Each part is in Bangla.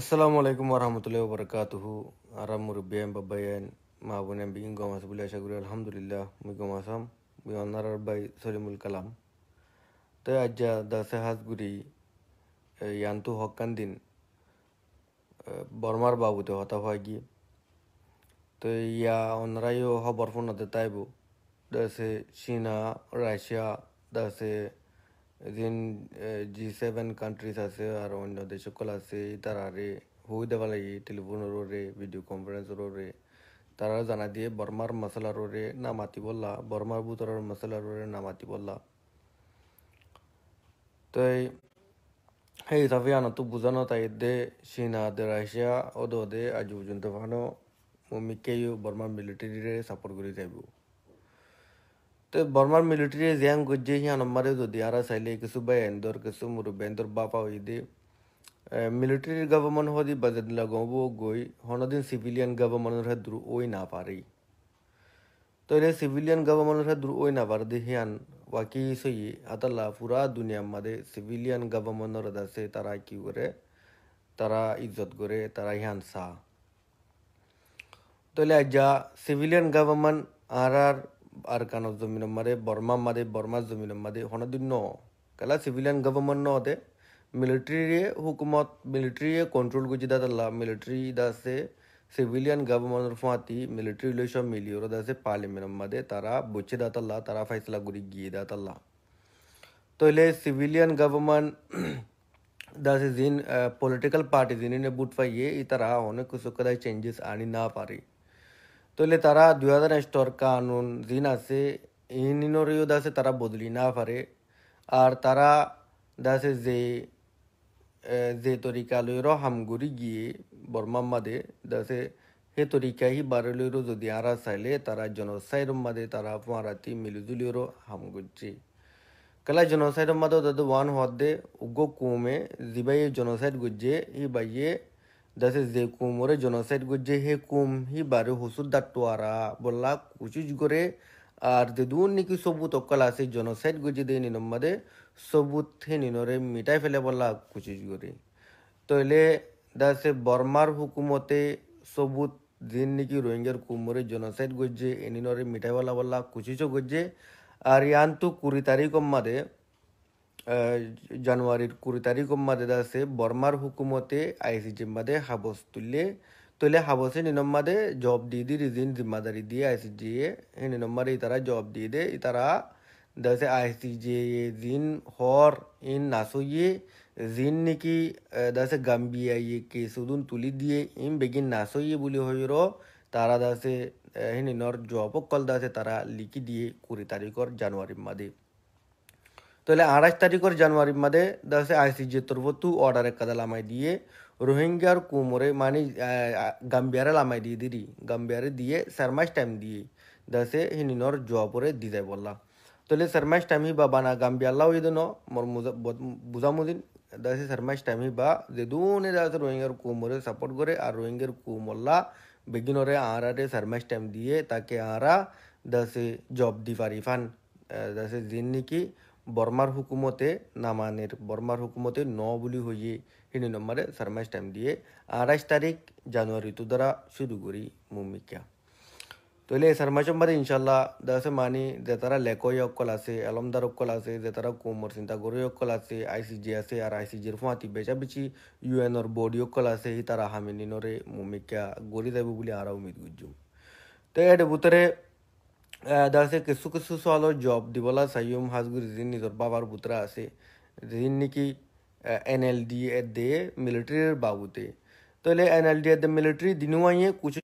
আসসালামু আলাইকুম রহমতুল্লাহ বরকাতহু আরাম মুরব্বিয়ান বাবায়ান মা বোনাম বিং গম আছে বলে আশা করি আলহামদুলিল্লাহ মুই গম আসাম মুই অনারার বাই সলিমুল কালাম তো আজ্জা দাসে হাজগুড়ি ইয়ান্তু হকান দিন বর্মার বাবুতে হতা হয় গিয়ে তো ইয়া অনারাইও হবর ফোনাতে তাইব দাসে চীনা রাশিয়া দাসে যেন জি সেভেন কান্ট্রিজ আছে আর অন্য দেশ সকল আছে তারারে হয়ে দেবা লাগি টেলিফোনের রে ভিডিও কনফারেন্সের রে তারা জানা দিয়ে বর্মার মশলার রে না মাতি বললা বর্মার বুতরের মশলার রে না মাতি বললা তো সেই হিসাবে আনতো বুঝানো তাই দে চীনা দে রাশিয়া ও দে আজি পর্যন্ত ফানো মুমিকেও বর্মা মিলিটারিরে সাপোর্ট করে যাইব তো বর্মার মিলিটারি জ্যাং গজ্জে হিয়া নম্বরে যদি আরা চাইলে কিছু বা এন্দর কিছু মুরুবেন্দর বাপা হই দে মিলিটারির গভর্নমেন্ট হদি বাজেট লাগাব গই হনদিন সিভিলিয়ান গভর্নমেন্টের দূর ওই না পারি তো রে সিভিলিয়ান গভর্নমেন্টের দূর ওই না পার দি হিয়ান বাকি সই আতালা পুরা দুনিয়ার মাঝে সিভিলিয়ান গভর্নমেন্টর আছে তারা কি করে তারা ইজ্জত করে তারা হিয়ান সা তাহলে যা সিভিলিয়ান গভর্নমেন্ট আর আর আর আরকানো জমি মারে বর্মা মারে বর্মা জমি মারে হনদিন ন কালা সিভিলিয়ান গভর্নমেন্ট ন অদে মিলিটারি হুকুমত মিলিটারি কন্ট্রোল গুজি দা দাল্লা মিলিটারি দা সে সিভিলিয়ান গভর্নমেন্ট ফাতি মিলিটারি লই সব মিলিওর দা সে পার্লামেন্ট মাদে তারা বুচে দা তাল্লা তারা ফাইসলা গুরি গিয়ে দা তাল্লা তইলে সিভিলিয়ান গভর্নমেন্ট দা সে জিন পলিটিক্যাল পার্টি জিনে বুট ফাইয়ে ই তারা অনেক কিছু কদাই চেঞ্জেস আনি না পারি তাহলে তারা দুই হাজার স্টোর কানুন দিন আছে ইনিনরিও দাসে তারা বদলি না পারে আর তারা দাসে যে যে তরিকালৈর হামগুড়ি গিয়ে বর্মাম্মাদে দাসে হে তরিকাহি লইরো যদি আরা চাইলে তারা জনসাইরম্মাদে তারা মারাতি মিলুজুলিরও হাম করছে কালা জনসাইরম্মাদে দাদু ওয়ান দে উগ্র কুমে জিবাইয়ে জনসাইড গুজ্জে ই বাইয়ে dasa ze kumore genocide goje he kum hi bare husud datwara bolla kuchish gore আর দেদুন নাকি সবুত অকল আছে জনসাইড গুজি দিয়ে নিন সবুত হে নিনরে মিটাই ফেলে বলা কুচিস করে তইলে দাসে বর্মার হুকুমতে সবুত দিন নাকি রোহিঙ্গার কুমরে জনসাইড গজে এনিনরে মিটাই বলা বলা কুচিস গজে আর ইয়ান্তু কুড়ি তারিখ মাদে জানুয়াৰিৰ কুৰি তারিখ মাদে আছে বর্মার হুকুমতে আইসি জিম্মাদে হাবস তুললে তুলে হাবসে নিনম্মাদে জব দিয়ে দি রিজিন জিম্মাদারি দিয়ে আইসি জিএ নিনম্মারে ইতাৰা জব দিয়ে দে ইতাৰা ইতাৰা দেশে আইসি জিএ জিন হৰ ইন নাসুয়ে জিন নাকি গাম্বি আই ইয়ে কে সুদুন তুলি দিয়ে ইন বেগিন নাসুয়ে বলে হইর তারা দাসে হিনিনর জবক কল দাসে তাৰা লিখি দিয়ে কুৰি তাৰিখৰ জানুয়াৰিৰ মাদে তাহলে আঠাশ তারিখের জানুয়ারির মধ্যে দেশে আইসিজির তরফ তু অর্ডার একাদা লামাই দিয়ে রোহিঙ্গার কুমরে মানে গাম্বিয়ারে লামাই দিয়ে দিদি গাম্বিয়ারে দিয়ে সারমাইশ টাইম দিয়ে দেশে হিনিনর জবরে দি যায় বললাম তাহলে চার টাইম হি বা বানা গাম্বিয়াল্লাও এই দিন মর বুঝামুদিন দেশে সারমাইশ টাইম টাইম বা যে দুনে দেশে রোহিঙ্গার কুমরে সাপোর্ট করে আর রোহিঙ্গার কুমল্লা বেগিনরে আঁরারে চার টাইম দিয়ে তাকে আঁরা দেশে জব দি পারি ফান দেশে জিন নাকি বর্মার হুকুমতে নামানের বর্মার হুকুমতে ন বুলি হইয়ে হিনি নম্বরে সারমাইশ টাইম দিয়ে আড়াইশ তারিখ জানুয়ারি তো দ্বারা শুরু করি মুমিকা তইলে সারমাইশ নম্বরে ইনশাল্লাহ দাসে মানি যে তারা লেকই অকল আছে এলমদার অকল আছে যে তারা কোমর চিন্তা গরু অকল আছে আইসিজি আছে আর আইসিজির ফুঁয়াতি বেচা বেচি ইউএনর বডি অকল আছে সি তারা হামিনিনরে মুমিকা গড়ি যাব বলে আরও উমিদ গুজুম তো এর ভিতরে দাসে কিছু কিছু ছোৱালৰ জব দিবলা চাইম হাজগুৰি যি নিজৰ বাবাৰ বুতৰা আছে যি নেকি এন এল ডি এ দে মিলিটাৰীৰ বাবুতে তাহলে এন এল ডি এ দে মিলিটেৰী দিনুৱাইয়ে আইয়ে কুচু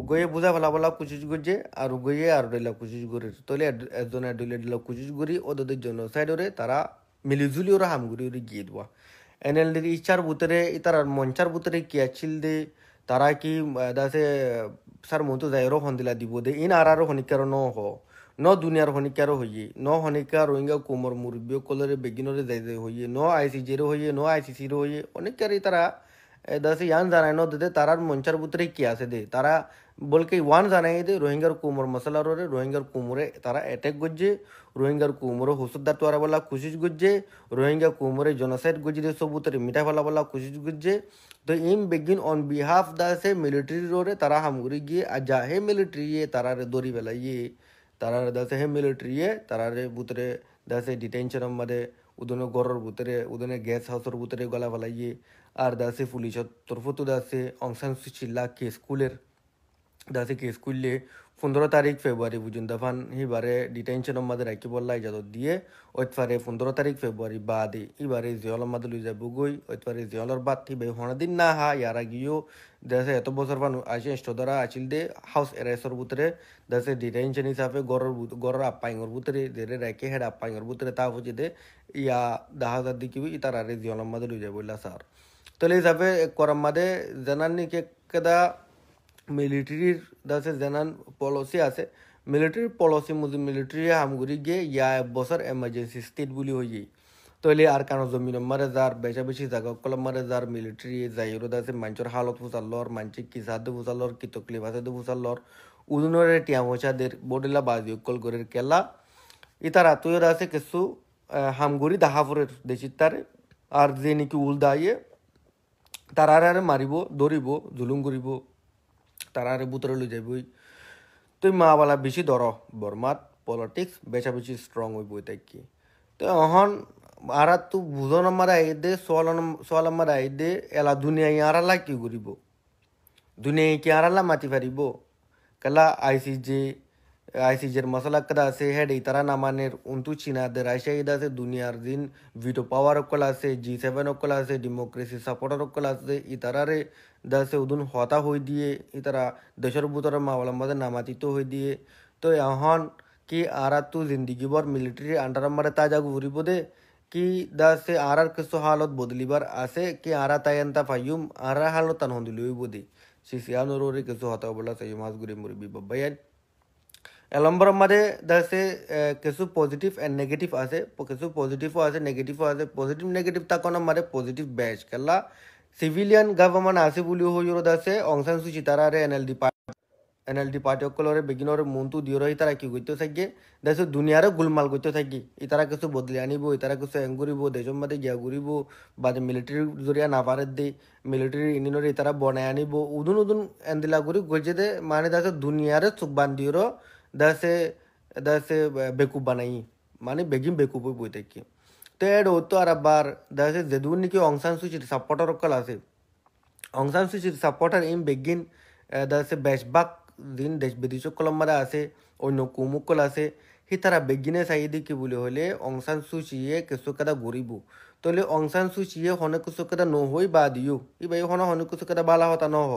উগয়ে বুজা ভালা ভালা কুচিস করছে আর গৈয়ে আর ডইলা কুচিস করে তাহলে একজন ডইলে ডইলা কুচিস করি ওদের জন্য সাইড ওরে তারা মিলিজুলি ওরা হামগুড়ি ওরে গিয়ে দেওয়া এন এল ডিৰ ইচ্ছার বুতরে তাৰ মঞ্চার বুতরে কিয়াছিল দে তারা কি দাসে সার মনটো জায়রো সন্দিলা দিব দে ইন আর আরো হনিকারো ন হ ন দুনিয়ার হনিকারো হইয়ে ন হনিকা রোহিঙ্গা কোমর মুরব্বী কলরে বেগিনরে যাই যাই হইয়ে ন আইসিজির হইয়ে ন আইসিসির হইয়ে অনেক কারি তারা দাসে ইয়ান জানায় ন দে তারার মঞ্চার বুতরে কি আছে দে তারা বলকে ওয়ান জানাই দে রোহিঙ্গার কুমর মশলা রে রোহিঙ্গার কুমরে তারা অ্যাটেক করছে রোহিঙ্গার কুমরে হুসুদ্দার টোয়ারা বলা খুশি করছে রোহিঙ্গা কুমরে জনসাইড করছে দে সবুতরে মিঠা ফেলা বলা খুশি করছে তো ইম বেগিন অন বিহাফ দা সে মিলিটারি রোরে তারা হামগুড়ি গিয়ে আর যা হে মিলিটারি ইয়ে তারা রে দড়ি বেলা ইয়ে তারা দাসে হে মিলিটারি ইয়ে তারা রে বুতরে দাসে ডিটেনশন মাদে উদনে গরর বুতরে উদনে গ্যাস হাউসের বুতরে গলা ইয়ে আর দাসে পুলিশের তরফ দাসে অংশাংশ চিল্লা কে স্কুলের দাসে কেস করলে পনেরো তারিখ ফেব্রুয়ারি পর্যন্ত ফান এবারে ডিটেনশন মাঝে রাখি বললাই ইজাজত দিয়ে ওইতারে পনেরো তারিখ ফেব্রুয়ারি বাদে এবারে জিয়ল মাঝে লুই যাবো গই ওইতারে জিয়লর বাদ হিবাই হনা দিন না হা ইয়ার গিয়েও দেশে এত বছর ফান আছে ইষ্টদারা আছিল দে হাউস এরাইসর বুতরে দেশে ডিটেনশন হিসাবে গরর গড়ের আপ্যায়ঙর বুতরে দেরে রাখে হেড আপ্যায়ঙর বুতরে তা বুঝে দে ইয়া দাহ হাজার দিকে ইতার আরে জিয়ল মাঝে লুই যাবো বললা স্যার তাহলে হিসাবে করার মাদে জানার কে কেদা মিলিটারির দাসে जनान पॉलिसी আছে মিলিটারি পলিসি মধ্যে মিলিটারি হামগুড়ি গে ইয়া এক বছর এমার্জেন্সি স্টেট বুলি হয়ে যায় তইলে আর কানো জমিন মারে যার বেচা বেশি জায়গা কল মারে যার মিলিটারি যাইরো আছে মানুষের হালত ফুসাল্লর মাঞ্চি কিসাদ ফুসাল্লর কি তকলিফ আছে ফুসাল্লর উদুনরে টিয়া মোচাদের বডিলা বাজি কল করে কেলা ইতার তুই আছে কিছু হামগুড়ি দাহাফরের দেশি তার আর যে নাকি উল তার আর মারিব ধরিব জুলুম করিব তারা বুতরে লই যাইব তুই মা বালা বেশি ধর বর্মাত পলিটিক্স বেচা বেশি স্ট্রং হইব তাই কি তো অহন আরা তু বুঝো নম্বর আই দে সোয়াল সোয়াল নম্বর আই দে এলা দুনিয়ায় আড়ালা কি করিব দুনিয়ায় কি আড়ালা মাতি পারিব কেলা আইসিজে আইসিজের মশলা কদা আছে হেডে তারা নামানের অন্তু চীনাদের আইসা ইদা আছে দুনিয়ার দিন ভিটো পাওয়ার অকল আছে জি সেভেন অকল আছে ডেমোক্রেসি সাপোর্টার অকল আছে ইতারারে দাসে উদুন হতা হয়ে দিয়ে ইতারা দেশের ভিতরে মামলার নামাতিত হয়ে দিয়ে তো এখন কি আর তু জিন্দিগি বর মিলিটারি আন্ডার তা যা ঘুরিব দে কি দাসে আর আর কিছু হালত বদলিবার আছে কি তাই তাইন্তা ফাইম আর হালত তান সি সিয়া সিসিয়ানোর কিছু হতা বলা সাইমাস গুরি মুরবি বাবাই এলম্বরম্মারে দেখছে কিছু পজিটিভ এন্ড নেগেটিভ আছে কিছু পজিটিভও আছে নেগেটিভও আছে পজিটিভ নেগেটিভ তাক নম্বরে পজিটিভ ব্যাচ কেলা সিভিলিয়ান গভর্নমেন্ট আছে বুলিও হইর আছে অংসান সুচি তারারে N L D N L D পার্টিসকলরে বেগিনরে মনটো দিয়র ইতারা কি গইতে থাকে দেশে দুনিয়ারে গোলমাল গইতে থাকি ইতারা কিছু বদলি আনিব ইতারা কিছু এং করিব দেশের মধ্যে গিয়া ঘুরিব বা মিলিটারির জরিয়া নাপারে দি মিলিটারি ইউনিয়নের ইতারা বনাই আনিব উদুন উদুন এন্দিলা ঘুরি গইছে দে মানে দেশে দুনিয়ারে চোখ বান দিয়র দাসে দাসে বেকুবা নাই মানে বেগিম বেকুব বই থাকি তো এড ও তো আর বার দাসে যেদুর নাকি অংশান সুচির সাপোর্টার কল আছে অংশান সুচির সাপোর্টার ইম বেগিন দাসে বেশবাক দিন দেশ বিদেশ কলম মারা আছে অন্য কুমুক কল আছে সি তারা বেগিনে চাই দেখি বলে হলে অংশান সুচিয়ে কিছু কেটা ঘুরব তলে অংশান সুচিয়ে হনে কিছু কেটা নহই বা দিও ই বাই হনে হনে কিছু কেটা বালা হতা নহ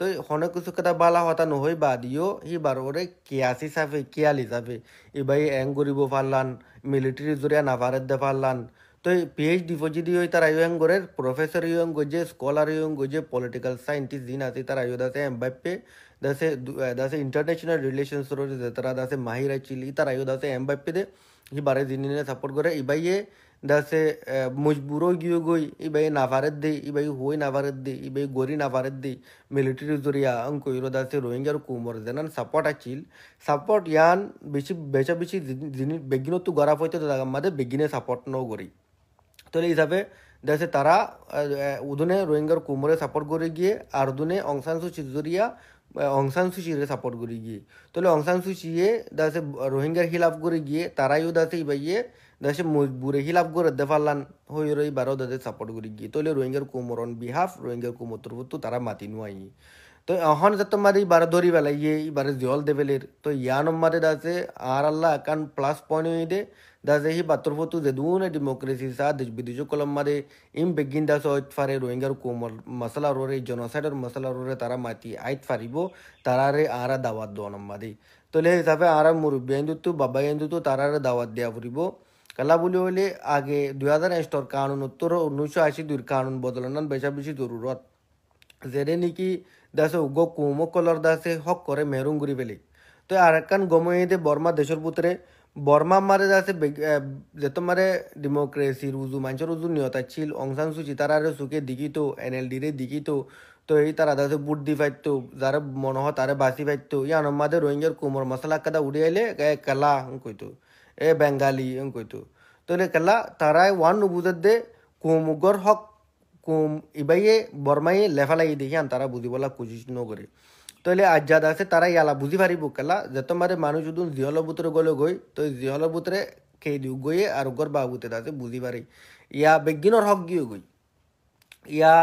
তো হনে কিছু কেটা বালা হতা নহৈ বা দিও সি বাৰৰে কেয়াচি হিচাপে কেয়াল হিচাপে এইবাৰ এং কৰিব পাৰলান মিলিটাৰী জৰিয়া নাভাৰত দে পাৰলান তো পিএইচ ডিপোজিট হই তার এং করে প্রফেসর ইয়ং গজে স্কলার ইয়ং গজে পলিটিক্যাল সায়েন্টিস্ট জিন আছে তার আয়ু দাসে এমবাপ্পে দাসে দাসে ইন্টারন্যাশনাল রিলেশনস রয়েছে তারা দাসে মাহিরা চিলি তার আছে দাসে এমবাপ্পে দে হি বারে দিন সাপোর্ট করে ইবাইয়ে দাসে মজবুর গিয়ে গই ইবাই নাভারত দে ইবাই হুই নাভারত দে ইবাই গরি নাভারত দে মিলিটারি জরিয়া অঙ্কুর দাসে রোহিঙ্গার কুমর জেনান সাপোর্ট আছিল সাপোর্ট ইয়ান বেশি বেচা বেশি বেগিন তো গরাফ হইতে মাদে বেগিনে সাপোর্ট ন করি তো এই হিসাবে দাসে তারা উদুনে রোহিঙ্গার কুমরে সাপোর্ট করে গিয়ে আর দুনে অংশান সুচি জরিয়া অংশান সুচিরে সাপোর্ট করে গিয়ে তাহলে অংশান সুচিয়ে দাসে রোহিঙ্গার হিলাফ করে গিয়ে তারাইও দাসে ইবাইয়ে দেশে মজবুরে হিলাপ করে দেফালান পারলান হই রই বারো দাদে সাপোর্ট করি গিয়ে তো রোহিঙ্গার কুমরণ বিহাফ রোহিঙ্গার তো তারা মাতি নুয়াই তো এখন যে তোমার এইবার ধরি পেলাই ইয়ে এইবার জল দেবেলের তো ইয়া নম্বরে দাসে আর আল্লাহ একান প্লাস পয়েন্ট হয়ে দে দাসে হি ফতু যে দুন ডেমোক্রেসি সা দেশ বিদেশ কলম মারে ইম বেগিন দাস হইত ফারে রোহিঙ্গার কোমল মশলা রোরে জনসাইডর মশলা রোরে তারা মাতি আইত ফারিব তারারে আরা দাওয়াত দো নম্বরে তো হিসাবে আরা মুরব্বী আইন্দুতো বাবা আইন্দুতো তারারে দাওয়াত দেওয়া ফুরিব কলাবুলি হলে আগে দুই হাজার এক সর কানুন উত্তর উনিশশো আশি দুই কানুন বদলানোর বেশা বেশি জরুরত যেনে নাকি দেশে উগ কুম কলর দাসে হক করে মেহরুম ঘুরি পেলি তো আর একান গমে বর্মা দেশের পুত্রে বর্মা মারে দাসে যেত মারে ডেমোক্রেসি রুজু মানুষের রুজু নিয়তা ছিল অংশাংশু চিতারারে সুখে এন এল ডি রে দিকিত তো এই বুট দি পাইত যারে মনহ তারে বাসি পাইত ইয়ান মাদে রোহিঙ্গার কুমর মশলা কাদা উড়িয়ে এলে কালা এ বেঙ্গালি এম কইতো তো কেলা তারাই ওয়ান নুবুদের দে গর হক কুম ইবাইয়ে লেফা লাগি দেখি আন তারা কুজিস ন করে তইলে আজ্জাদ আছে তারা ইয়ালা বুঝি পারিব কেলা যেত মারে মানুষ যদি জিহল বুতরে গলে গই তো জিহল বুতরে খেয়ে দিও গইয়ে আর গর বাবুতে দাসে বুঝি পারি ইয়া বেগিনর হক গিয়ে গই ইয়া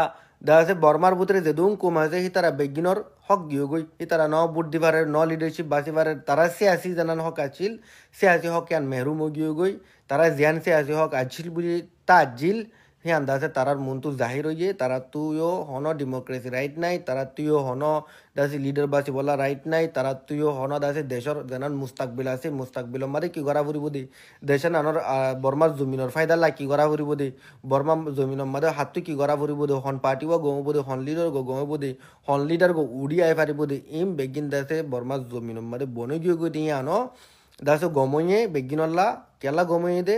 দাসে বর্মার বুতরে যেদুং কুম আছে সি তারা বেগিনর হক গিয়ে গৈ সেই তাৰা ন ভোট দিবাৰে ন লিডাৰশ্বিপ বাচিবাৰে তাৰা চে আছিল জানান হক আছিল চে আছিল হক কেন মেহৰুম গিয়ে গৈ তাৰা জীয়ান চে আছিল হক আছিল বুলি তা আজিল সেই আন্দাজে তাৰ মনটো জাহিৰ হৈ যায় তাৰা তুইও হন ডেমক্ৰেচি ৰাইট নাই তাৰা তুইও হন দাসে লিডাৰ বাচিবলা ৰাইট নাই তাৰা তুইও হন দাসে দেশৰ যেন মুস্তাকবিল আছে মুস্তাকবিলৰ মাৰি কি কৰা ফুৰিব দি দেশে নানৰ বৰ্মা জমিনৰ ফাইদা লাগে কি কৰা ফুৰিব দি বৰ্মা জমিনৰ মাৰি হাতটো কি কৰা ফুৰিব দি হন পাৰ্টিব গম হ'ব দি হন লিডাৰ গম হ'ব দি হন লিডাৰ উৰি আহি পাৰিব দি এম বেগিন দাসে বৰ্মা জমিনৰ মাৰি বনৈ গৈ গৈ দিয়ে আনো তাৰপিছত গমনীয়ে বেগিনৰলা কেলা গমনি দে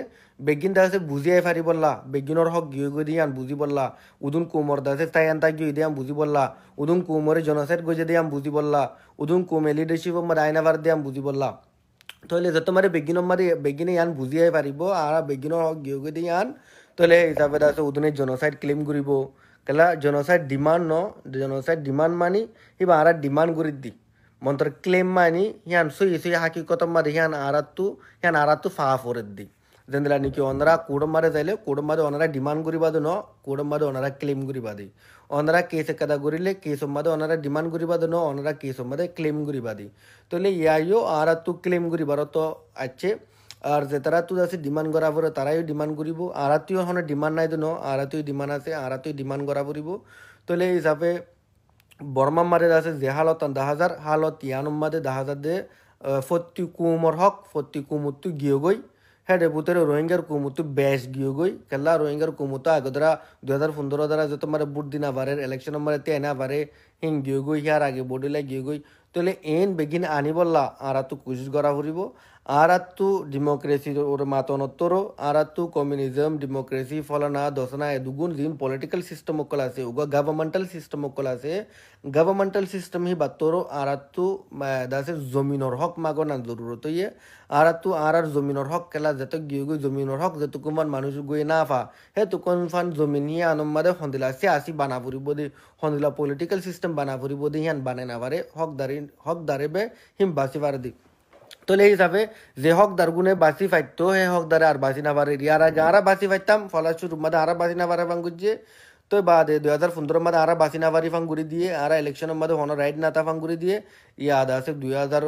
বেগিন তাৰপিছত বুজিয়াই ফাৰি পাৰলা বেগিনৰ হওক গিয়ে গৈ দিয়ে আন বুজি পাৰলা উদুন কোমৰ তাৰপিছত তাই এন্তা গিয়ে দিয়ে আম বুজি পাৰলা উদুন কোমৰে জনচাইত গৈ যদি আম বুজি পাৰলা উদুন কোমে লিডাৰশ্বিপ মাৰি আইনা বাৰ দিয়ে আম বুজি পাৰলা তহলে যত মাৰি বেগিনৰ মাৰি বেগিনে ইয়ান বুজিয়াই পাৰিব আৰু বেগিনৰ হওক গিয়ে গৈ দিয়ে আন তহলে হিচাপে তাৰপিছত উদুনে জনচাইট ক্লেইম কৰিব কেলা জনচাইট ডিমাণ্ড ন জনচাইট ডিমাণ্ড মানি সি বাৰ ডিমাণ্ড কৰি দি মন্ত্ৰ ক্লেম আনি সিহঁত চুই চুই হাকিকত মাৰি সিহঁত আঁৰাতটো সিহঁত আঁৰাতটো ফা ফৰে দি যেনেদৰে নেকি অনৰা কুড়মাৰে যায় কুড়মাৰে অনৰা ডিমাণ্ড কৰিব দিয়ে ন কুড়মাৰে অনৰা ক্লেইম কৰিব দিয়ে অনৰা কেছ একাদা কৰিলে কেছৰ মাদে অনৰা ডিমাণ্ড কৰিব দিয়ে ন অনৰা কেছৰ মাদে ক্লেইম কৰিব দিয়ে তলে ইয়াইও আঁৰাতটো ক্লেইম কৰিবাৰ তো আছে আৰু যেতাৰা তোৰ আছে ডিমাণ্ড কৰা পৰে তাৰাইও ডিমাণ্ড কৰিব আঁৰাতিও সদায় ডিমাণ্ড নাই দিয়ে ন আঁৰাতিও ডিমাণ্ড আছে আঁৰাতিও ডিমাণ্ড কৰা পৰিব তলে হিচাপে বৰমা মাৰে আছে জেহালত দহ হাজাৰ হালত ইয়ানম মাৰে দহ হাজাৰ দে ফটি কুমৰ হক ফটি কুমতো গিয়গৈ হেৰে বুটৰে ৰোহিংগাৰ কুমতো বেচ গিয়গৈ কেলা ৰোহিংগাৰ আগৰ আগদৰা দুহেজাৰ পোন্ধৰৰ দ্বাৰা যত মাৰে বুট দিনা পাৰে ইলেকশ্যনৰ মাৰে তে এনে পাৰে সিং গিয়গৈ সিয়াৰ আগে বডিলে গিয়গৈ তেতিয়াহ'লে এন বেগিন আনিবলা আৰাটো কোচিছ কৰা ফুৰিব ಆರತ್ತು ಡೆಮೋಕ್ರೆಸಿ ಅವ್ರ ಮಾತನೊತ್ತರು ಆರತ್ತು ಕಮ್ಯುನಿಸಮ್ ಡೆಮೋಕ್ರೆಸಿ ಫಲನಾ ದೊಸನಾ ಎದುಗುನ್ ಜಿನ್ ಪೊಲಿಟಿಕಲ್ ಸಿಸ್ಟಮ್ ಒಕ್ಕಲ ಆಸೆ ಉಗ ಗವರ್ಮೆಂಟಲ್ ಸಿಸ್ಟಮ್ ಒಕ್ಕಲ ಆಸೆ ಗವರ್ಮೆಂಟಲ್ ಸಿಸ್ಟಮ್ ಹಿ ಬತ್ತೋರು ಆರತ್ತು ದಾಸೆ ಜಮೀನರ್ হক মাগো না জরুরত ইয়ে আরাতু আর আর জমিনর হক কেলা যেত গিয়ে গই জমিনর হক যে তুকুমান মানুষ গই না ফা হে তুকুন ফান জমিন হিয়ে আনমাদে সন্দিলা সে আসি বানা ফুরিব দি সন্দিলা পলিটিক্যাল সিস্টেম বানা ফুরিব দি হিয়ান বানে না পারে হক হকদারে বে হিম বাসি পারে দি তোলে যাবে দেহক দারগুনে বাসি ফাইত্বে হক দারে আর বাসিnablaরে রিআরা যা আরা বাসিফাইতাম ফলা শুরু মদ আরা বাসিnablaরে বঙ্গুজে তো বাদ দুই হাজার পনেরো মধ্যে না বাসিনাবারি ফাঙ্গুরি দিয়ে আর ইলেকশন মধ্যে হন রাইট নাতা ফাঙ্গুরি দিয়ে ইয়া আদা আছে দুই হাজার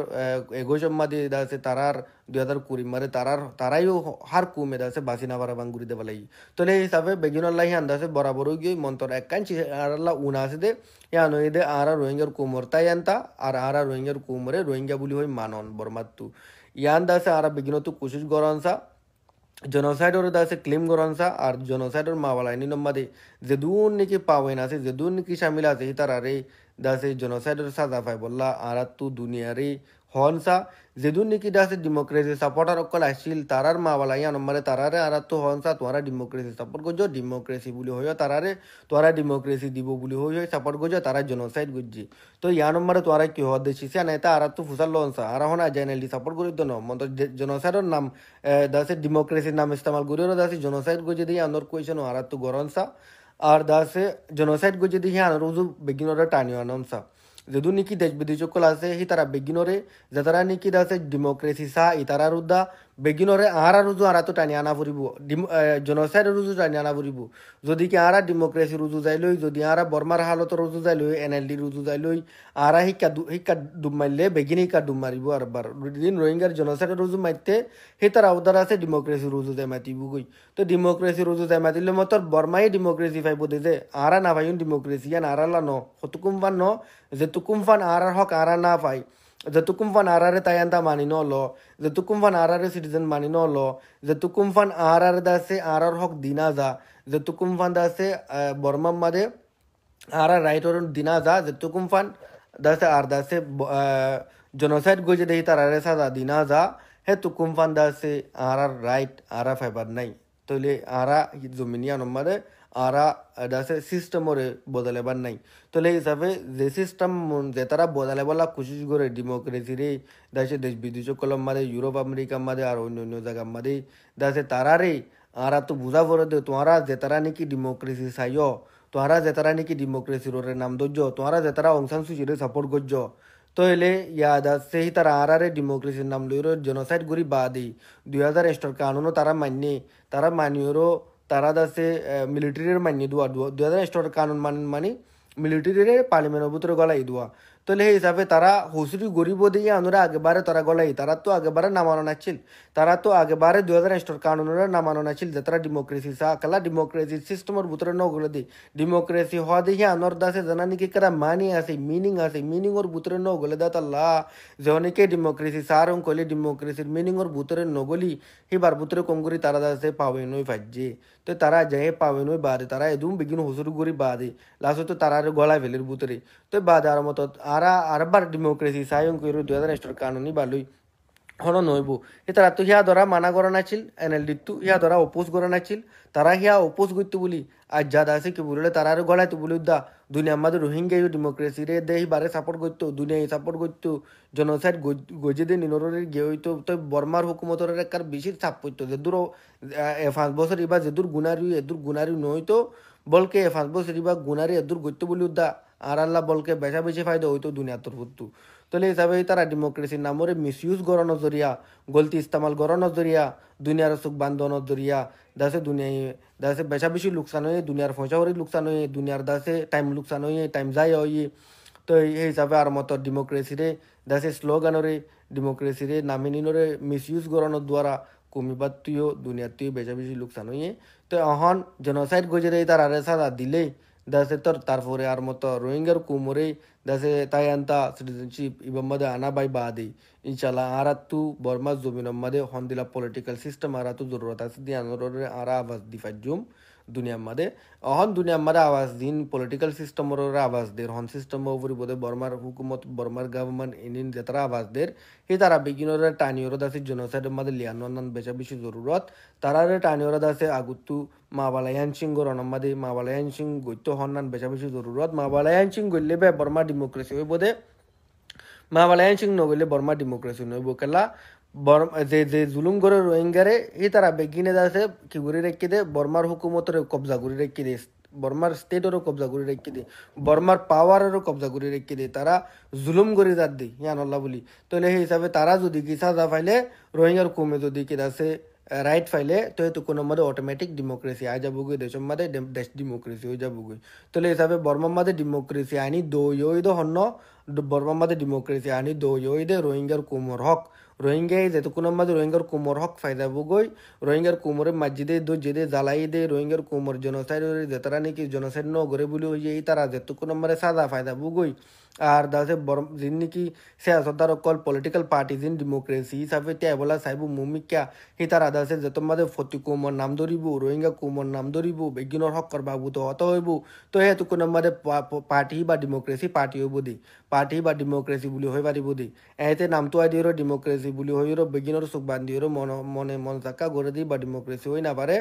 একুশ মধ্যে এদা আছে তারার দুই হাজার কুড়ি মারে তারার তারাইও হার কুম এটা আছে বাসিনাবারা ফাঙ্গুরি দেবা লাগি তো এই হিসাবে বেগিনাল্লাহি আন্দাজে বরাবর গিয়ে মন্তর আর আল্লাহ উনা আছে দে ইয়ান হয়ে দে আরা রোহিঙ্গার কুমর তাই আনতা আর আর রোহিঙ্গার কুমরে রোহিঙ্গা বলি হই মানন বর্মাত্তু ইয়ান দাসে আরা বেগিনতো কোশিশ সা जोनोसाइडर दास क्लेम गोरसा और जोनोसाइडर मावालाइन नम्बर जेदून निकी पावैन आसे जेदून निकी शामिल आसे हितारे दास जोनोसाइडर साजा फायबल्ला आरा तू दुनिया रे হনচা যদিও নেকি দাসে ডেমক্ৰেচি ছাপৰ্টাৰ অকল আছিল তাৰাৰ মা বালা ইয়ান মানে তাৰাৰে আৰাতো হনচা তোৰা ডেমক্ৰেচি ছাপৰ্ট গজ ডেমক্ৰেচি বুলি হয় তাৰাৰে তোৰা ডেমক্ৰেচি দিব বুলি হৈ হয় ছাপৰ্ট গজ তাৰা জনচাইড গজি তো ইয়াৰ নম্বৰে তোৰা কিহ দেখিছে নাই তাৰ আৰাতো ফুচাল লনচা আৰা হনা যায় নাই ছাপৰ্ট কৰি দিয়ে ন মন্ত জনচাইডৰ নাম দাসে ডেমক্ৰেচিৰ নাম ইস্তেমাল কৰি দাসে জনচাইড গজি দিয়ে ইয়ানৰ কৈছে ন আৰাতো গৰমচা আৰু দাসে জনচাইড গজি দিয়ে ইয়ানৰ উজু বেগিনৰে টানিও আনমচা যদু নিকি দেশ বিদেশকল আছে সি তারা বেগিনরে যে তারা নিকি আছে ডেমোক্রেসি চা ই তারা রুদ্দা বেগিনরে আহারা রুজু আহারাতো টানি আনা ফুরিব জনসাইডের রুজু টানি আনা ফুরিব যদি কি আহারা ডেমোক্রেসি রুজু যাই লই যদি আহারা বর্মার হালতর রুজু যাই লই এন এল ডি রুজু যাই লই আহারা শিক্ষা শিক্ষা ডুব মারলে বেগিন শিক্ষা ডুব মারিব আর বার দুদিন রোহিঙ্গার জনসাইডের রুজু মারতে সেই তার আওদার আছে ডেমোক্রেসি রুজু যাই মাতিব গই তো ডেমোক্রেসি রুজু যাই মাতিলে মই তোর বর্মাই ডেমোক্রেসি পাইব দে যে আহারা না পাইন ডেমোক্রেসি ইয়ান আহারা ন সতু ন যে তু কুম্ফান আহারার হক আহারা না পায় δεν του κούμβαν άραρε τα έντα μανινόλο, δεν του κούμβαν άραρε σιριζεν μανινόλο, δεν του κούμβαν άραρε τα σε άραρ χοκ δινάδα, δεν του κούμβαν τα σε μπορμά μάτε, άρα ράιτορον δινάδα, δεν του κούμβαν τα σε άρτα σε γενοσέτ γκοζε δε ήταν αρέσα τα δινάδα, ε του κούμβαν τα σε άραρ ράιτ άρα φαϊπαρνάει. Το λέει άρα γιτζομινία νομάτε, ಆರ ದಸೆ ಸಿಸ್ಟಮ್ ಅವರೆ ಬದಲೆಬಾರ್ নাই লে হিসাবে যে সিস্টেম যে তারা বদলে বলা কোশিশ করে রে দাসে দেশ বিদেশ কলম মাদে ইউরোপ আমেরিকা মাদে আর অন্য অন্য জায়গা মাদে তারা রে আরা তো বুঝা পড়ে দে তোমারা যে তারা নাকি ডেমোক্রেসি সাই তোমারা যে তারা নাকি ডেমোক্রেসির ওরে নাম ধরছ তোমারা যে তারা অংশান সুচিরে সাপোর্ট করছ তো এলে ইয়াদ সেই তারা আরারে ডেমোক্রেসির নাম লইরো জেনোসাইড করি বাদ দেই দুই হাজার এস্টর কানুনও তারা মান্যে তারা মানিয়েরও তারাদাসে মিলিটারির মানি দোয়া দোয়া দুই হাজার স্টোর কানুন মানেন মানে মিলিটারির পার্লিমেন্টের ভিতরে গলাই দোয়া তাহলে সেই হিসাবে তারা হুসরি গরিব দিয়ে আনুরা আগেবারে তারা গলাই তারা তো আগেবারে নামানো নাছিল তারা তো আগেবারে দুই হাজার এষ্টর কানুনের নামানো নাছিল যে তারা ডেমোক্রেসি সাকলা ডেমোক্রেসি সিস্টেমের ভিতরে নগুলো দি ডেমোক্রেসি হওয়া দেখি আনোর দাসে জানা নাকি কারা মানি আছে মিনিং আছে ওর ভিতরে নগুলো দা তাল্লা যে অনেকে ডেমোক্রেসি সারং কলে ডেমোক্রেসির ওর ভিতরে নগলি সেইবার ভিতরে করি তারা দাসে পাবে নই ফাজ্যে তো তারা যাই পাবে নই বাদে তারা এদুম বিঘিন হুসুরি গরি বাদে লাস্ট তো তারা গলা ফেলের ভিতরে তো বাদে আর মতো আর সারা আরবার ডেমোক্রেসি সায়ং কইরু দুই হাজার এষ্টর কানুনি বালুই হন নইব এ তারা তো হিয়া ধরা মানা করা নাছিল এন এল ডিতু হিয়া ধরা অপোজ করা নাছিল তারা হিয়া অপোজ করতে বলি আজ যা দাসে কি বললে তারা আরো গলাইতে বলি দা দুনিয়া আমাদের রোহিঙ্গা ডেমোক্রেসি রে দেহ বারে সাপোর্ট করতো দুনিয়ায় সাপোর্ট করতো জনসাইড গজে দে নিনরের গে হইতো তো বর্মার হুকুমতরের একবার বেশি চাপ পড়তো যেদূর পাঁচ বছর ইবা যেদূর গুণারি এদূর গুণারি নইতো বলকে পাঁচ বছর ইবা গুণারি এদূর গত্য বলি দা আর আল্লাহ বলকে বেছি বেশি ফায়দা হইতো দুনিয়া তরফুত্তু তাহলে হিসাবে তারা ডেমোক্রেসির নামরে মিসইউজ করার নজরিয়া গলতি ইস্তেমাল করার নজরিয়া দুনিয়ার সুখ বান্ধ নজরিয়া দাসে দুনিয়ায় দাসে বেছা বেশি লোকসান হয়ে দুনিয়ার পয়সা করে লোকসান হয়ে দুনিয়ার দাসে টাইম লোকসান হয়ে টাইম যাই হয়ে তো এই হিসাবে আর মতো ডেমোক্রেসিরে দাসে স্লোগানরে ডেমোক্রেসিরে নামিনিনরে মিসইউজ করানোর দ্বারা কমিবার তুইও দুনিয়ার তুইও বেছা বেশি লোকসান হয়ে তো অহন জনসাইড গজেরে তার আরে সাদা দিলেই দাসে তোর তারপরে আর মতো রোহিঙ্গার কুমরে দাসে তাই আনতা সিটিজেনশিপ ইবম্মাদে আনা বাই বাদি ইনশাল্লাহ আর তু বর্মা জমিন মাদে হন্দিলা পলিটিক্যাল সিস্টেম আর তু জরুরত আছে দিয়ে আনোর আর আওয়াজ দিফার জুম ದುನಿಯಮ್ಮದೆ ಅಹನ್ ದುನಿಯಮ್ಮದ ಆವಾಜ್ ದಿನ್ ಪೊಲಿಟಿಕಲ್ ಸಿಸ್ಟಮರ ಆವಾಜ್ ದೇರ್ ಹೊನ್ ಸಿಸ್ಟಮ್ ಒಬ್ಬರಿಬೋದೆ ಬರ್ಮಾರ್ ಹುಕುಮತ್ ಬರ್ಮಾರ್ ಗವರ್ಮೆಂಟ್ ಇನ್ನಿನ್ ಜತರ ಆವಾಜ್ ದೇರ್ ಹಿ ತಾರ ಬಿಗಿನರ ಟಾನಿಯರ ದಾಸಿ ಜನಸೈಡ್ ಮದ ಲಿಯಾನ್ ನನ್ ಬೇಚಾ ಬಿಸಿ ಜರೂರತ್ তারারে টানিওর দাসে আগুত্তু মা বালায়ান সিং রনম্মাদে মা বালায়ান সিং গৈত্য হন্নান বেচা বেশি জরুরত মা বালায়ান সিং গইলে বে বর্মা ডেমোক্রেসি হইব দে মা বালায়ান সিং নগইলে বর্মা ডেমোক্রেসি নইব কেলা যে জুলুম করে রোহিঙ্গারে এই তারা বেগিনে যাচ্ছে কি ঘুরি রেখে দে বর্মার হুকুমতরে কবজা ঘুরি রেখে দে বর্মার স্টেটেরও কবজা করে রেখে দে বর্মার পাওয়ারেরও কবজা করে রেখে দে তারা জুলুম করে যার দি ইয়ান আল্লাহ বলি তাহলে সেই হিসাবে তারা যদি কি যা ফাইলে রোহিঙ্গার কুমে যদি কি আছে রাইট ফাইলে তো এতো কোনো মধ্যে অটোমেটিক ডেমোক্রেসি আই যাবগৈ দেশের মধ্যে দেশ ডেমোক্রেসি হয়ে যাবগৈ তাহলে হিসাবে বর্মার মধ্যে ডেমোক্রেসি আনি দই দো হন্য বর্মামাদে ডেমোক্রেসি আনি দই দে রোহিঙ্গার কুমোর হক রোহিঙ্গা যে কোনো রোহিঙ্গার কুমোর হক ফায়দা বুগই রোহিঙ্গার কুমরে মাজিদে দো যেদে জ্বালাই দে রোহিঙ্গার কুমোর জনসাইড জেতারা নাকি জনসাইড নগরে বলি হয়ে যায় তারা যে তো সাদা ফায়দা বুগই আর দাসে যিন নাকি সে আসদার অকল পলিটিক্যাল পার্টি যিন ডেমোক্রেসি হিসাবে তে বলা সাহেব মুমিকা হি তার দাসে যত মাদে ফতি কুমর নাম ধরিব রোহিঙ্গা কুমর নাম ধরিব বেগিনর হক বাবু তো হত হইব তো হে তো কোনো পার্টি বা ডেমোক্রেসি পার্টি হইব দি পাৰ্টি বা ডেমক্ৰেচি বুলি হয় পাৰিব দেই এহেতে নামটো আই দিয়ে ডেমক্ৰেচি বুলি হয় আৰু বেগিনৰ চুক বান্ধি আৰু মন মনে মন চাকা গঢ়ে দি বা ডেমক্ৰেচি হৈ নাপাৰে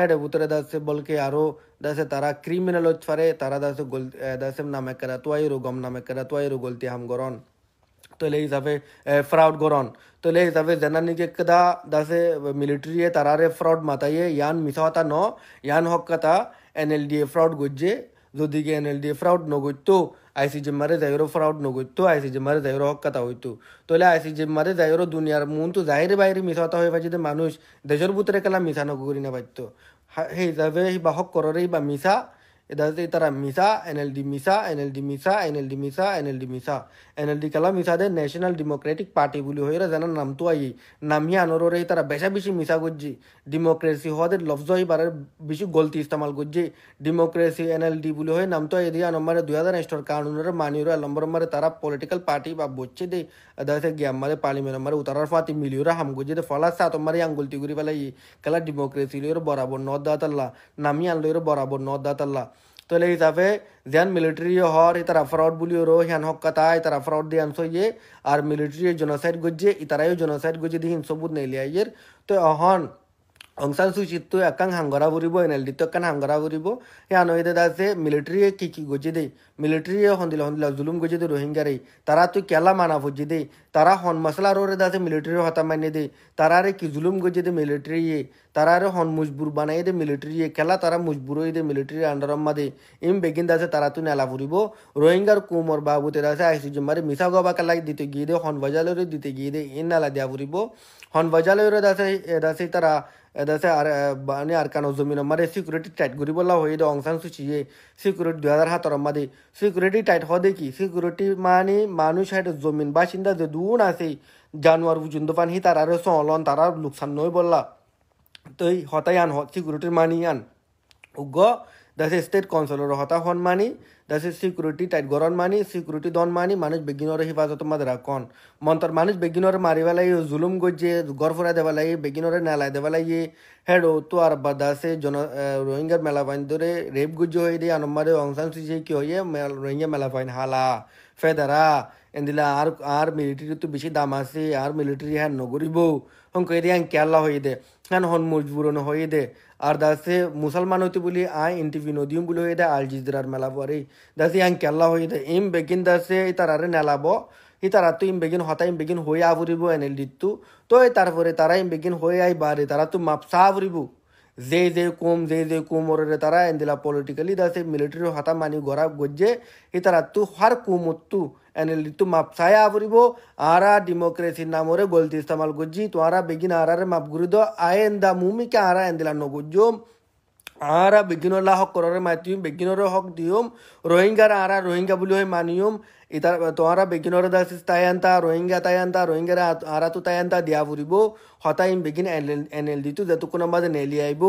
হেডে বুটৰে দাছে বলকে আৰু দাসে তাৰা ক্ৰিমিনেলত ফাৰে তাৰা দাসে গল দাছে নামে কেৰাটো আহি আৰু গম নামে কেৰাটো আহি আৰু গলতি হাম গৰণ তলে হিচাপে ফ্ৰড গৰণ তলে হিচাপে জেনা নেকি কদা দাছে মিলিটেৰীয়ে তাৰাৰে ফ্ৰড মাতায়ে ইয়ান মিছা ন ইয়ান হক কথা এন এল ডি এ ফ্ৰড গজ্জে যদিহে এন এল ডি এ ফ্ৰাউড নগৈতো আই চি জি মাৰে যায়ৰ ফ্ৰাউড নগৈতো আই চি জি মাৰে যায়ৰ হকাতা হৈতো তলে আই চি জি মাৰে যায়ৰ দুনিয়াৰ মনটো যায়ৰে বাহিৰে মিছাতা হৈ পাইছে যে মানুহ দেশৰ বুটৰে কেলা মিছা নকৰি নাপাত্য সেই হিচাপে সি বা সকৰৰে বা মিছা এদাতে তারা মিসা এনএলডি মিসা এনএলডি মিসা এনএলডি মিসা এনএলডি মিসা এনএলডি কালা মিসা দে ন্যাশনাল ডেমোক্রেটিক পার্টি বুলি হইরা জানা নাম তো আই নামিয়া আনোরে তারা বেশা বেশি মিসা গজ্জি ডেমোক্রেসি হদের লফজ হইবারে বেশি গলতি ইস্তেমাল গজ্জি ডেমোক্রেসি এনএলডি বুলি হই নাম তো আই দিয়া নম্বরে দুই হাজার এষ্টর মানি মানিরা লম্বর নম্বরে তারা পলিটিক্যাল পার্টি বা বচ্ছে দে এদাতে গিয়াম মারে পার্লিমেন্ট নম্বরে উতারার ফাতি মিলিওরা হাম গজ্জি দে ফলা সাত মারে আঙ্গুলতি করি পেলাই কালা ডেমোক্রেসি লইর বরাবর নদাতাল্লা নামিয়া লইর বরাবর নদাতাল্লা tole hisabe zian military hor itara fraud bulio ro hian hokkata itara fraud dian so ye ar military genocide gojje itara yo genocide gojje dihin sobut nei liayer to ahon Aung San সুচিত একান হাঙ্গরা ফুরিব এন এল তো একান হাঙ্গরা ফুরিব এ আনয়দে দাসে মিলিটারিয়ে কি কি গজি দেই মিলিটারিয়ে হন্দিল হন্দিল জুলুম গজি দে রোহিঙ্গারে তারা তুই কেলা মানা ফুজি দেই তারা হন মশলা রে দাসে মিলিটারি হতা মানে দেই তারারে কি জুলুম গজি দে মিলিটারিয়ে রে হন মজবুর বানাই দে মিলিটারিয়ে কেলা তারা মজবুর হয়ে দে মিলিটারি আন্ডারম্মা দে ইম বেগিন দাসে তারা তুই নেলা ফুরিব রোহিঙ্গার কুমর বাবুতে দাসে আইসি জুম্মারে মিশা গবা কালাই দিতে গিয়ে দে হন বাজালেরে দিতে গিয়ে দে ইন নালা দিয়া ফুরিব হন বাজালেরে দাসে দাসে তারা এদাসে আর মানে আর কানো জমিন মারে সিকিউরিটি টাইট করি বলা হয়ে দে অংসান সুচিয়ে সিকিউরিটি দুই হাজার সাতর মাদে সিকিউরিটি টাইট হদে কি সিকিউরিটি মানে মানুষ হাইট জমিন বাসিন্দা যে দুন আছে জানুয়ার পর্যন্ত পান হি তার আরো সলন তারা লোকসান নয় বললা তো হতাই আন সিকিউরিটির মানি আন উগ্র দ্যাট ইজ ষ্টেট কনচলৰ হতা হন মানি দ্যাট ইজ টাইট গৰণ মানি চিকিউৰিটি দন মানি মানুষ বেগিনৰ হেফাজত মাত ৰাখন মন্তৰ মানুহ বেগিনৰ মাৰিব লাগে জুলুম গজিয়ে গড় ফুৰাই দিব লাগে বেগিনৰে নেলাই দিব লাগে হেড তো আৰু দাসে জন ৰোহিংগাৰ মেলা পাইনৰে ৰেপ গুজ্জ হৈ দিয়ে আনম্বাৰে অংশান চিজে কি হৈয়ে ৰোহিংগা মেলা পাইন হালা ফেদাৰা এন্দিলা আর আর মিলিটারি তো বেশি দাম আছে আর মিলিটারি হ্যাঁ নগরিব হম কে দিয়ে আমি কেয়ারলা হয়ে দে নান হন মজবুরন হয়ে দে আর দাসে মুসলমান হইতে বলি আই ইন্টিভি নদীম বলি হয়ে দে আল জিজরার মেলা পরে দাসে আং কেলা হয়ে দে ইম বেগিন দাসে আরে নেলাব ই তারা তো ইম বেগিন হতা ইম বেগিন হয়ে আবরিব এনে লিত্তু তো তারপরে তারা ইম বেগিন হয়ে আই বারে তারা তো মাপসা আবরিব জে জে কুম জে জে কুম ওরে তারা এন্দিলা পলিটিক্যাল লিড আছে মিলিটারি হাতা মানি গরা গজ্জে ইতারা তু হার কুমত্তু এনে লিতু মাপ সায় আবরিব আরা ডেমোক্রেসি নামরে গলতি ইস্তেমাল গজ্জি তোরা বেগিন আরারে মাপ গুরিদ আয়েন্দা মুমি কে আরা এন্দিলা ন গজ্জম আঁরা বেগিনলা হক কররে মাতিম বেগিনরে হক দিয়ম রোহিঙ্গার আঁরা রোহিঙ্গা বুলি হয় মানিয়ম ইতার তোহারা বেগিনরে দাসিস তায়ান্তা রোহিঙ্গা তায়ান্তা রোহিঙ্গার আঁরা তো তায়ান্তা দিয়া ফুরিব হতাইম এন এল দিতু যে তুকোনা মাঝে নেলি আইব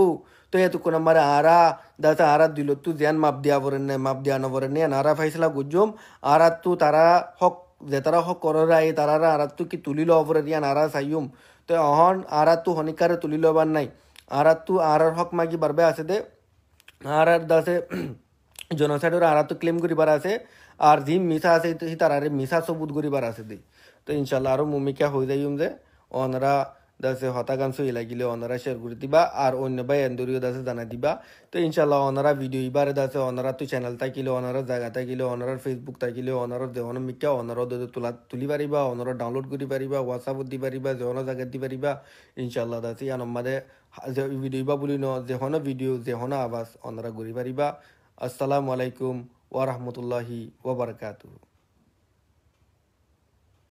তো এ তুকোনা মারে আঁরা দাস আঁরা দিল তু জ্যান মাপ দিয়া বরেন নে মাপ দিয়া নবরেন নে আঁরা ফাইসলা গুজম আঁরা তু তারা হক যে তারা হক কররে আই তারারা আঁরা তু কি তুলিল অপরে দিয়ান আঁরা চাইম তো অহন আঁরা তু হনিকারে তুলিল নাই আর আর হক মাগি বারবে আছে দে আর আর দাসে জনসাইডের আর তো ক্লেম করিবার আছে আর যি মিশা আছে সি তার আরে মিশা সবুত করিবার আছে দে তো ইনশাল্লাহ আরও ভূমিকা হয়ে যাইম যে অনরা দাসে হতাকান সই লাগিলে অনরা শেয়ার করে দিবা আর অন্য ভাই এন্দরিও দাসে জানা দিবা তো ইনশাল্লাহ অনরা ভিডিও ইবারে দাসে অনরা তো চ্যানেল থাকিলে অনরা জায়গা থাকিলে অনারার ফেসবুক থাকিলে অনারর দেহন মিকা অনারর তোলা তুলি পারিবা অনরা ডাউনলোড করি পারিবা হোয়াটসঅ্যাপত দি পারিবা যেহন জায়গা দি পারিবা ইনশাল্লাহ দাসে ইয়ান ভিডিঅ' বুলি ন যেহনা ভিডিঅ' যেহনা আৱাজ অনৰা ঘূৰি পাৰিবা আছালাম আলাইকুম ৱ ৰহমতুল্লাহি